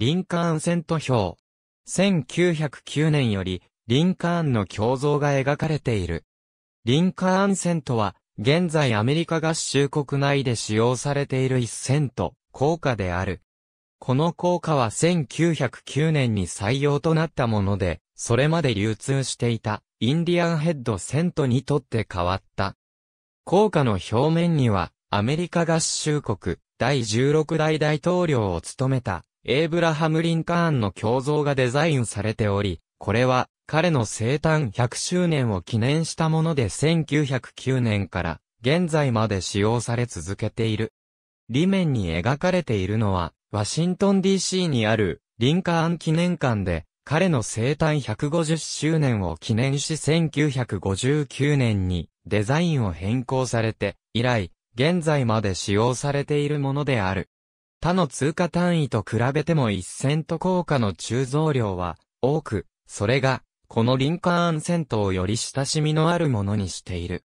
リンカーンント表。1909年より、リンカーンの胸像が描かれている。リンカーンセントは、現在アメリカ合衆国内で使用されている一セント、硬貨である。この硬貨は1909年に採用となったもので、それまで流通していた、インディアンヘッドセントにとって変わった。硬貨の表面には、アメリカ合衆国、第16代大統領を務めた、エイブラハム・リンカーンの胸像がデザインされており、これは彼の生誕100周年を記念したもので1909年から現在まで使用され続けている。裏面に描かれているのは、ワシントン DC にあるリンカーン記念館で、彼の生誕150周年を記念し1959年にデザインを変更されて、以来、現在まで使用されているものである。他の通貨単位と比べても1セント効果の鋳造量は多く、それが、このリンカーンセントをより親しみのあるものにしている。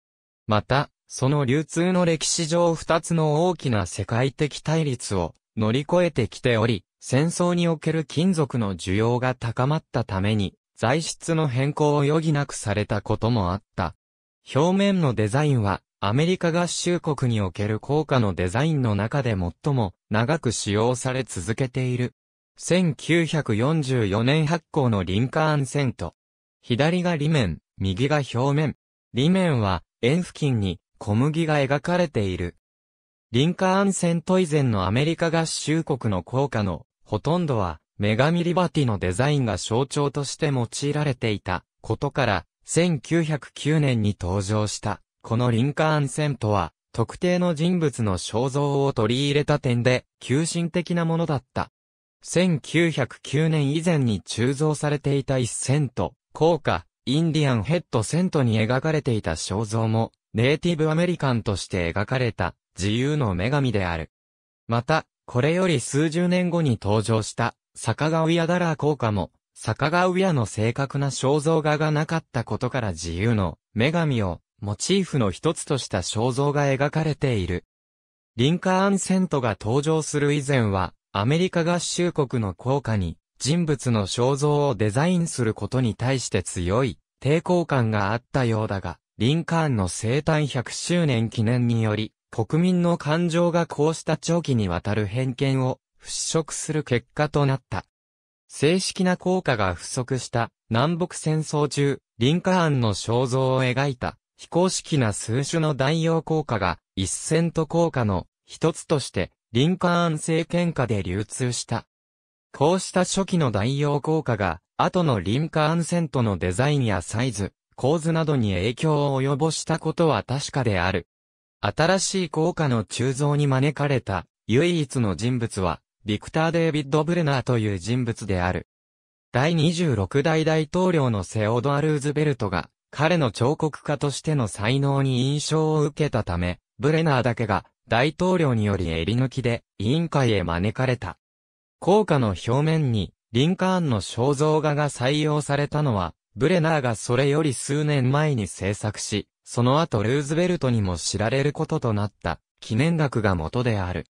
また、その流通の歴史上2つの大きな世界的対立を乗り越えてきており、戦争における金属の需要が高まったために、材質の変更を余儀なくされたこともあった。表面のデザインはアメリカ合衆国における硬貨のデザインの中で最も長く使用され続けている。1944年発行のリンカーンセント。左が裏面、右が表面。裏面は円付近に小麦が描かれている。リンカーンセント以前のアメリカ合衆国の硬貨のほとんどは女神リバティのデザインが象徴として用いられていたことから1909年に登場した。このリンカーンセントは、特定の人物の肖像を取り入れた点で、急進的なものだった。1909年以前に鋳造されていた一セント、硬貨、インディアンヘッドセントに描かれていた肖像も、ネイティブアメリカンとして描かれた、自由の女神である。また、これより数十年後に登場した、坂川屋ダラー効果も、坂川屋の正確な肖像画がなかったことから自由の女神をモチーフの一つとした肖像が描かれている。リンカーンセントが登場する以前は、アメリカ合衆国の効果に、人物の肖像をデザインすることに対して強い抵抗感があったようだが、リンカーンの生誕100周年記念により、国民の感情がこうした長期にわたる偏見を払拭する結果となった。正式な効果が不足した南北戦争中、リンカーンの肖像を描いた非公式な数種の代用効果が、一線と効果の一つとして、リンカーン政権下で流通した。こうした初期の代用効果が、後のリンカーンセントのデザインやサイズ、構図などに影響を及ぼしたことは確かである。新しい効果の鋳造に招かれた唯一の人物は、ビクター・デービッド・ブレナーという人物である。第26代大統領のセオドア・ルーズベルトが、彼の彫刻家としての才能に印象を受けたため、ブレナーだけが大統領により襟抜きで委員会へ招かれた。効果の表面にリンカーンの肖像画が採用されたのは、ブレナーがそれより数年前に制作し、その後ルーズベルトにも知られることとなった記念額が元である。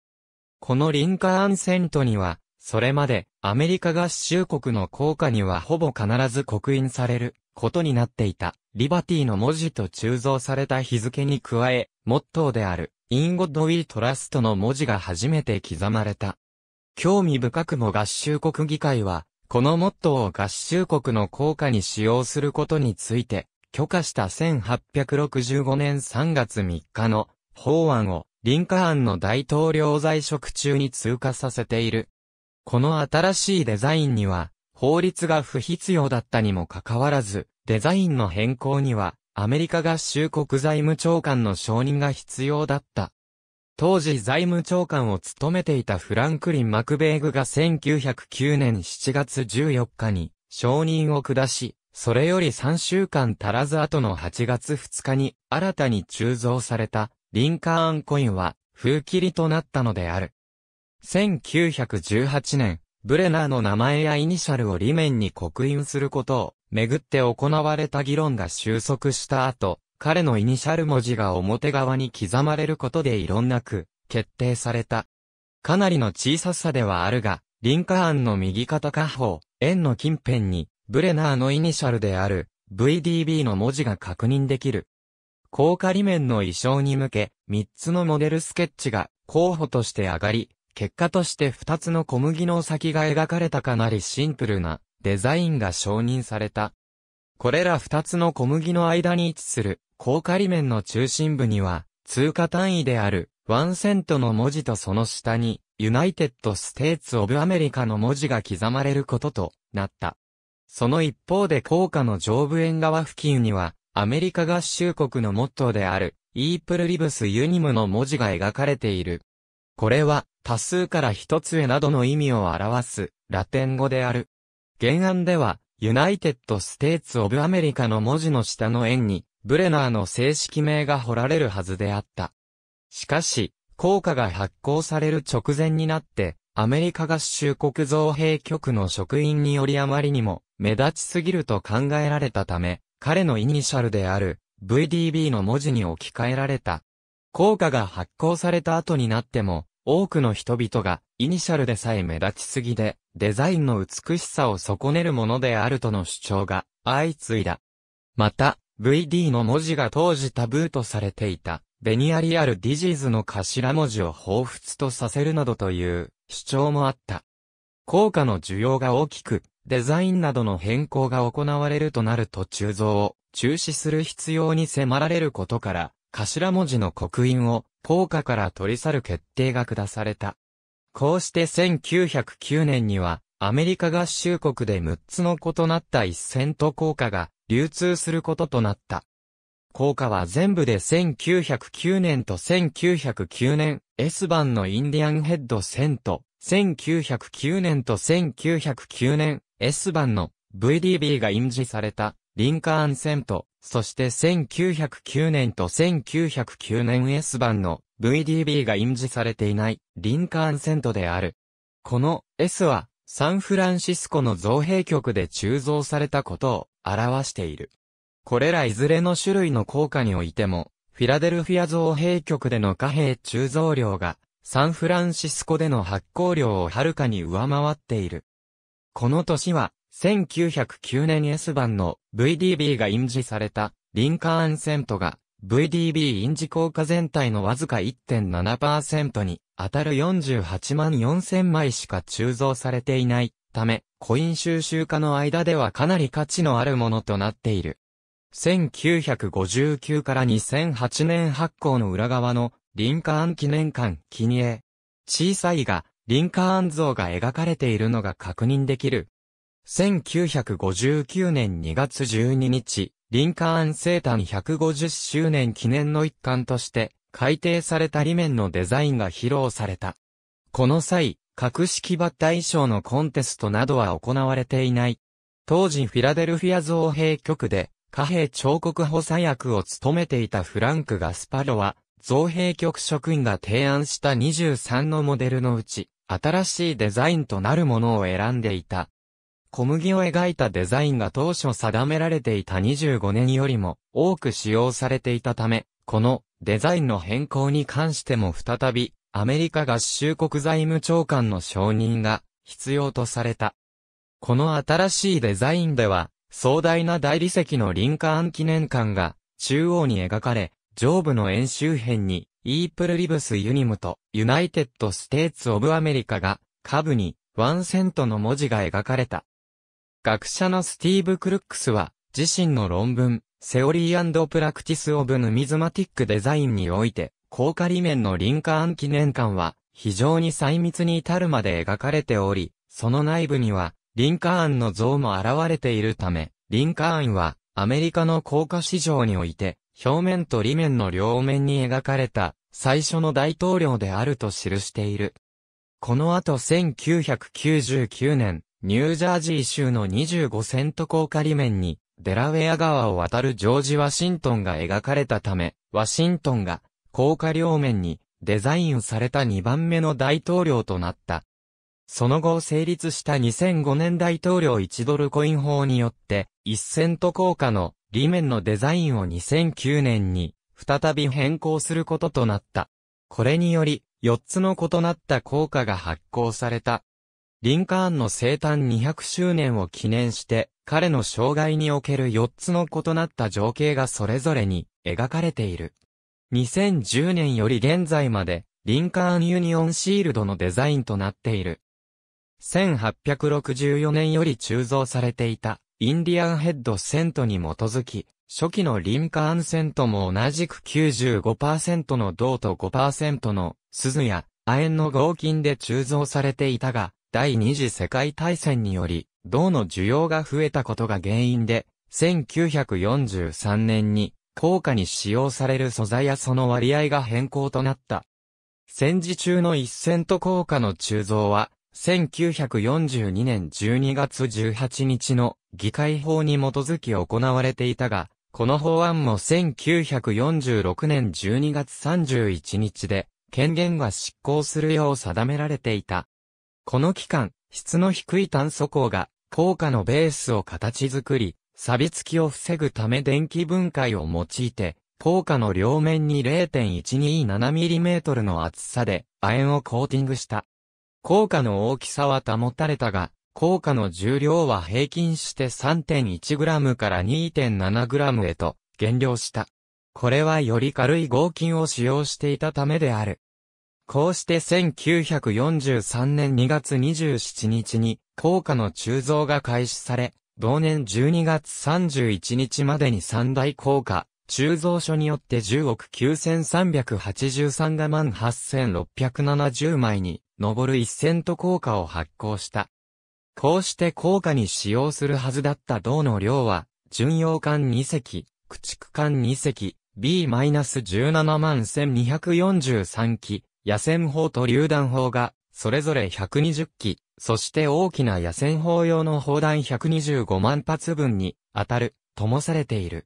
このリンカーンセントには、それまでアメリカ合衆国の効果にはほぼ必ず刻印されることになっていた。リバティの文字と鋳造された日付に加え、モットーである、インゴッドウィルトラストの文字が初めて刻まれた。興味深くも合衆国議会は、このモットーを合衆国の効果に使用することについて、許可した1865年3月3日の法案をリンカーンの大統領在職中に通過させている。この新しいデザインには法律が不必要だったにもかかわらず、デザインの変更には、アメリカ合衆国財務長官の承認が必要だった。当時財務長官を務めていたフランクリン・マクベーグが1909年7月14日に承認を下し、それより3週間足らず後の8月2日に新たに鋳造されたリンカーンコインは封切りとなったのである。1918年、ブレナーの名前やイニシャルを裏面に刻印することをめぐって行われた議論が収束した後、彼のイニシャル文字が表側に刻まれることでいろんなく、決定された。かなりの小ささではあるが、リンカーンの右肩下方、円の近辺に、ブレナーのイニシャルである、VDB の文字が確認できる。高仮面の衣装に向け、3つのモデルスケッチが候補として上がり、結果として2つの小麦の先が描かれたかなりシンプルなデザインが承認された。これら二つの小麦の間に位置する、高仮面の中心部には、通貨単位である、ワンセントの文字とその下に、ユナイテッド・ステーツ・オブ・アメリカの文字が刻まれることとなった。その一方で高架の上部縁側付近には、アメリカ合衆国のモットーである、イープルリブス・ユニムの文字が描かれている。これは、多数から一つへなどの意味を表す、ラテン語である。原案では、ユナイテッド・ステーツ・オブ・アメリカの文字の下の円に、ブレナーの正式名が彫られるはずであった。しかし、効果が発行される直前になって、アメリカ合衆国造幣局の職員によりあまりにも目立ちすぎると考えられたため、彼のイニシャルである VDB の文字に置き換えられた。効果が発行された後になっても、多くの人々が、イニシャルでさえ目立ちすぎで、デザインの美しさを損ねるものであるとの主張が、相次いだ。また、VD の文字が当時タブーとされていた、ベニアリアルディジーズの頭文字を彷彿とさせるなどという主張もあった。効果の需要が大きく、デザインなどの変更が行われるとなると鋳造を中止する必要に迫られることから、頭文字の刻印を効果から取り去る決定が下された。こうして1909年には、アメリカ合衆国で6つの異なった一ンと効果が流通することとなった。効果は全部で1909年と1909年 S 版のインディアンヘッドセント、と1909年と1909年 S 版の VDB が印字されたリンカーンセント、そして1909年と1909年 S 版の VDB が印字されていないリンカーンセントである。この S はサンフランシスコの造幣局で鋳造されたことを表している。これらいずれの種類の効果においても、フィラデルフィア造幣局での貨幣鋳造量がサンフランシスコでの発行量をはるかに上回っている。この年は1909年 S 版の VDB が印字されたリンカーンセントが VDB 印字効果全体のわずか1.7%に当たる48万4000枚しか鋳造されていないため、コイン収集家の間ではかなり価値のあるものとなっている。1959から2008年発行の裏側のリンカーン記念館記念。小さいが、リンカーン像が描かれているのが確認できる。1959年2月12日、リンカーン生誕150周年記念の一環として、改定された裏面のデザインが披露された。この際、格式バッタ衣装のコンテストなどは行われていない。当時フィラデルフィア造幣局で、貨幣彫刻補佐役を務めていたフランク・ガスパロは、造幣局職員が提案した23のモデルのうち、新しいデザインとなるものを選んでいた。小麦を描いたデザインが当初定められていた25年よりも多く使用されていたため、このデザインの変更に関しても再びアメリカ合衆国財務長官の承認が必要とされた。この新しいデザインでは壮大な大理石のリンカーン記念館が中央に描かれ、上部の円周辺にイープルリブスユニムとユナイテッドステーツオブアメリカが下部にワンセントの文字が描かれた。学者のスティーブ・クルックスは、自身の論文、セオリープラクティス・オブ・ヌミズマティック・デザインにおいて、高架理面のリンカーン記念館は、非常に細密に至るまで描かれており、その内部には、リンカーンの像も現れているため、リンカーンは、アメリカの高架市場において、表面と裏面の両面に描かれた、最初の大統領であると記している。この後1999年、ニュージャージー州の25セント高架裏面に、デラウェア川を渡るジョージ・ワシントンが描かれたため、ワシントンが、高架両面に、デザインされた2番目の大統領となった。その後成立した2005年大統領1ドルコイン法によって、1セント効果の裏面のデザインを2009年に再び変更することとなった。これにより、4つの異なった効果が発行された。リンカーンの生誕200周年を記念して、彼の生涯における4つの異なった情景がそれぞれに描かれている。2010年より現在まで、リンカーンユニオンシールドのデザインとなっている。1864年より鋳造されていた、インディアンヘッドセントに基づき、初期のリンカーンセントも同じく95%の銅と5%の鈴や亜鉛の合金で鋳造されていたが、第二次世界大戦により、銅の需要が増えたことが原因で、1943年に、硬貨に使用される素材やその割合が変更となった。戦時中の一セント硬貨の鋳造は、1942年12月18日の議会法に基づき行われていたが、この法案も1946年12月31日で、権限が執行するよう定められていた。この期間、質の低い炭素鋼が、効果のベースを形作り、錆び付きを防ぐため電気分解を用いて、効果の両面に 0.127mm の厚さで、亜鉛をコーティングした。効果の大きさは保たれたが、効果の重量は平均して 3.1g から 2.7g へと減量した。これはより軽い合金を使用していたためである。こうして1943年2月27日に、硬貨の鋳造が開始され、同年12月31日までに三大硬貨、鋳造所によって10億9383が万8670枚に上る1セと高硬貨を発行した。こうして硬貨に使用するはずだった銅の量は、巡洋艦2隻、駆逐艦2隻、B-17 万1243機、野戦砲と榴弾砲が、それぞれ120機、そして大きな野戦砲用の砲弾125万発分に、当たる、ともされている。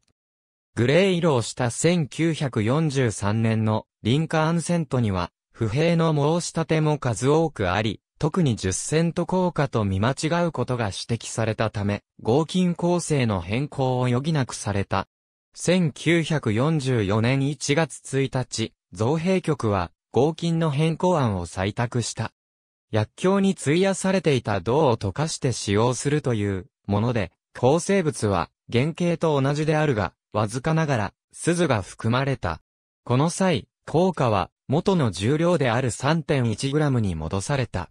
グレー色をした1943年のリンカーンセントには、不平の申し立ても数多くあり、特に10セント効果と見間違うことが指摘されたため、合金構成の変更を余儀なくされた。1944年1月1日、造幣局は、合金の変更案を採択した。薬莢に費やされていた銅を溶かして使用するというもので、構成物は原型と同じであるが、わずかながら、鈴が含まれた。この際、効果は元の重量である 3.1g に戻された。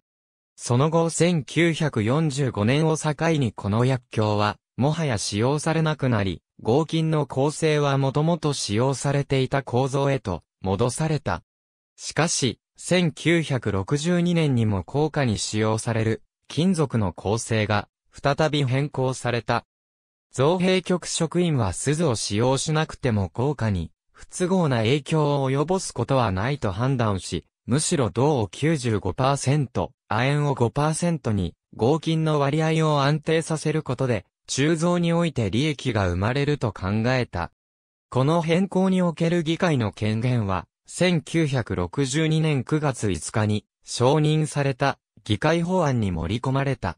その後1945年を境にこの薬莢は、もはや使用されなくなり、合金の構成はもともと使用されていた構造へと戻された。しかし、1962年にも効果に使用される金属の構成が再び変更された。造幣局職員は鈴を使用しなくても効果に不都合な影響を及ぼすことはないと判断し、むしろ銅を95%、亜鉛を5%に合金の割合を安定させることで、鋳造において利益が生まれると考えた。この変更における議会の権限は、1962年9月5日に承認された議会法案に盛り込まれた。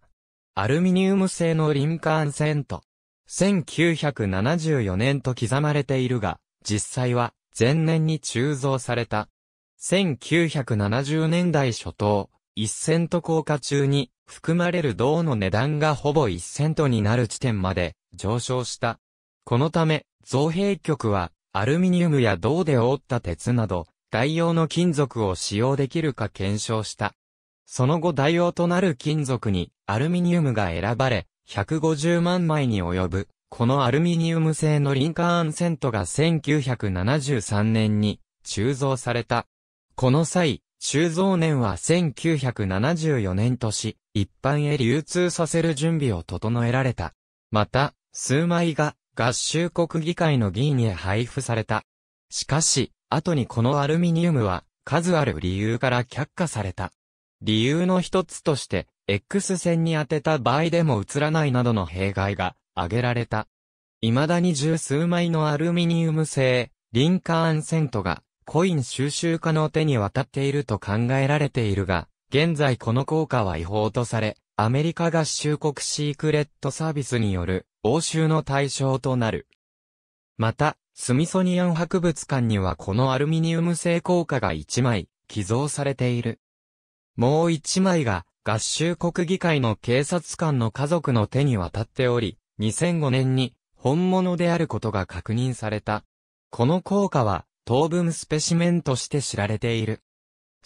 アルミニウム製のリンカーンセント。1974年と刻まれているが、実際は前年に鋳造された。1970年代初頭、1セント硬化中に含まれる銅の値段がほぼ1セントになる地点まで上昇した。このため、造幣局はアルミニウムや銅で覆った鉄など、代用の金属を使用できるか検証した。その後代用となる金属にアルミニウムが選ばれ、150万枚に及ぶ、このアルミニウム製のリンカーンセントが1973年に鋳造された。この際、鋳造年は1974年とし、一般へ流通させる準備を整えられた。また、数枚が合衆国議会の議員へ配布された。しかし、後にこのアルミニウムは数ある理由から却下された。理由の一つとして、X 線に当てた場合でも映らないなどの弊害が挙げられた。未だに十数枚のアルミニウム製、リンカーンセントがコイン収集家の手に渡っていると考えられているが、現在この効果は違法とされ、アメリカ合衆国シークレットサービスによる押収の対象となる。また、スミソニアン博物館にはこのアルミニウム製硬貨が1枚寄贈されている。もう1枚が合衆国議会の警察官の家族の手に渡っており、2005年に本物であることが確認された。この硬貨は当分スペシメンとして知られている。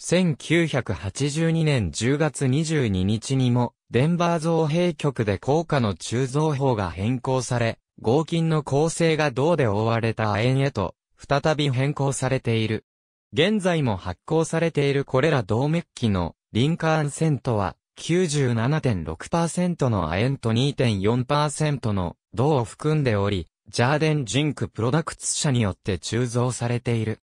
1982年10月22日にもデンバー造幣局で硬貨の鋳造法が変更され、合金の構成が銅で覆われた亜鉛へと、再び変更されている。現在も発行されているこれら銅メッキのリンカーンセントは97.6%の亜鉛と2.4%の銅を含んでおり、ジャーデンジンクプロダクツ社によって鋳造されている。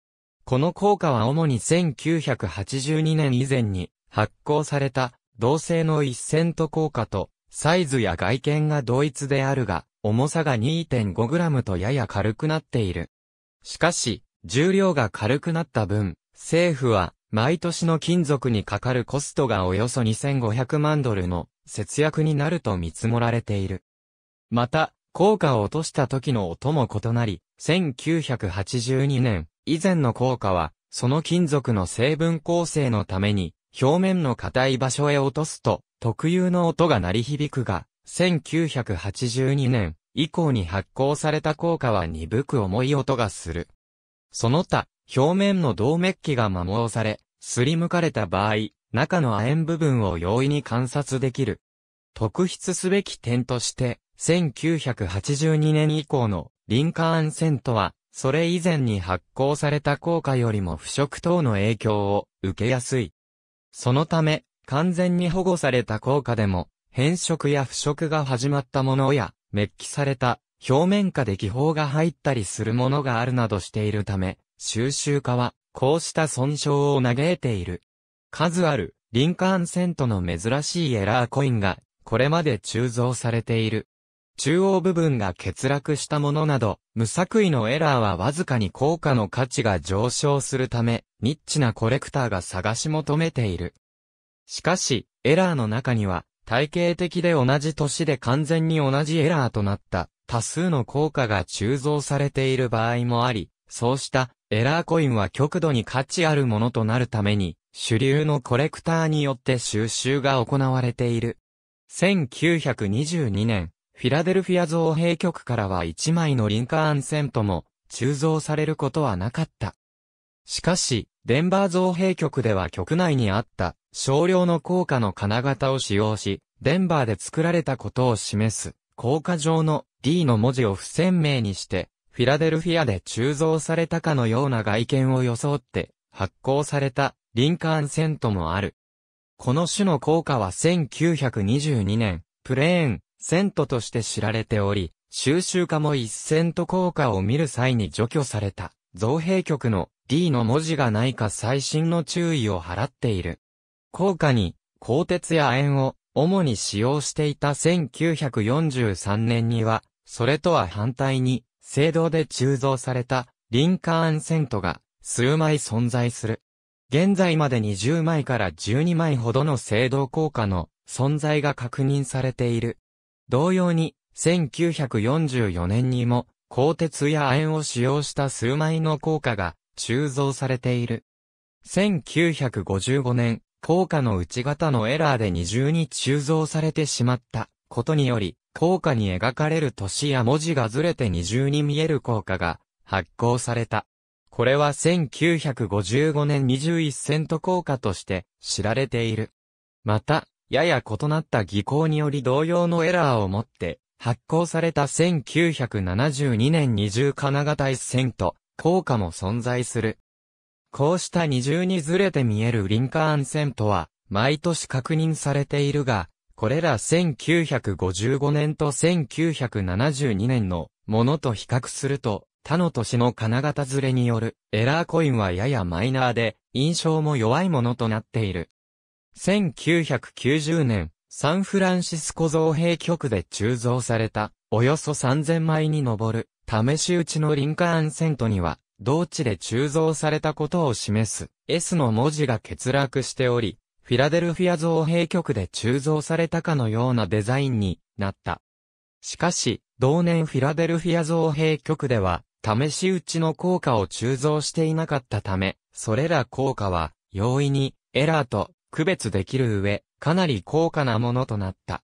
この効果は主に1982年以前に発行された同性の一線と効果と、サイズや外見が同一であるが、重さが 2.5g とやや軽くなっている。しかし、重量が軽くなった分、政府は、毎年の金属にかかるコストがおよそ2500万ドルの節約になると見積もられている。また、効果を落とした時の音も異なり、1982年以前の効果は、その金属の成分構成のために、表面の硬い場所へ落とすと、特有の音が鳴り響くが、1982年以降に発行された効果は鈍く重い音がする。その他、表面の動ッ器が摩耗され、すりむかれた場合、中の亜鉛部分を容易に観察できる。特筆すべき点として、1982年以降のリンカーンセントは、それ以前に発行された効果よりも腐食等の影響を受けやすい。そのため、完全に保護された効果でも、変色や腐食が始まったものや、メッキされた、表面下で気泡が入ったりするものがあるなどしているため、収集家は、こうした損傷を嘆いている。数ある、リンカーンセントの珍しいエラーコインが、これまで鋳造されている。中央部分が欠落したものなど、無作為のエラーはわずかに効果の価値が上昇するため、ニッチなコレクターが探し求めている。しかし、エラーの中には、体系的で同じ年で完全に同じエラーとなった、多数の効果が鋳造されている場合もあり、そうしたエラーコインは極度に価値あるものとなるために、主流のコレクターによって収集が行われている。1922年、フィラデルフィア造幣局からは一枚のリンカーンセントも鋳造されることはなかった。しかし、デンバー造幣局では局内にあった少量の硬貨の金型を使用し、デンバーで作られたことを示す硬貨上の D の文字を不鮮明にして、フィラデルフィアで鋳造されたかのような外見を装って発行されたリンカーンセントもある。この種の硬貨は1922年、プレーン、セントとして知られており、収集家も一セント効果を見る際に除去された、造幣局の D の文字がないか最新の注意を払っている。効果に、鋼鉄や円を主に使用していた1943年には、それとは反対に、聖堂で鋳造されたリンカーンセントが数枚存在する。現在まで2 0枚から12枚ほどの聖堂効果の存在が確認されている。同様に、1944年にも、鋼鉄や亜鉛を使用した数枚の硬貨が鋳造されている。1955年、硬貨の内型のエラーで二重に鋳造されてしまったことにより、硬貨に描かれる年や文字がずれて二重に見える硬貨が発行された。これは1955年21セント硬貨として知られている。また、やや異なった技巧により同様のエラーをもって、発行された1972年二重金型一線と、効果も存在する。こうした二重にずれて見えるリンカーン線とは、毎年確認されているが、これら1955年と1972年のものと比較すると、他の年の金型ずれによるエラーコインはややマイナーで、印象も弱いものとなっている。1990年、サンフランシスコ造幣局で鋳造された、およそ3000枚に上る、試し打ちのリンカーンセントには、同地で鋳造されたことを示す S の文字が欠落しており、フィラデルフィア造幣局で鋳造されたかのようなデザインになった。しかし、同年フィラデルフィア造幣局では、試し打ちの効果を鋳造していなかったため、それら効果は、容易にエラーと区別できる上、かなり高価なものとなった。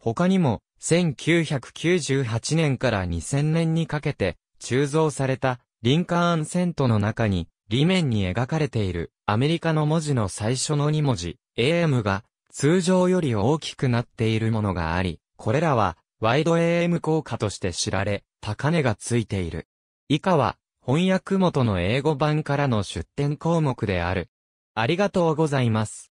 他にも、1998年から2000年にかけて、鋳造されたリンカーンセントの中に、裏面に描かれているアメリカの文字の最初の2文字、AM が通常より大きくなっているものがあり、これらはワイド AM 効果として知られ、高値がついている。以下は翻訳元の英語版からの出典項目である。ありがとうございます。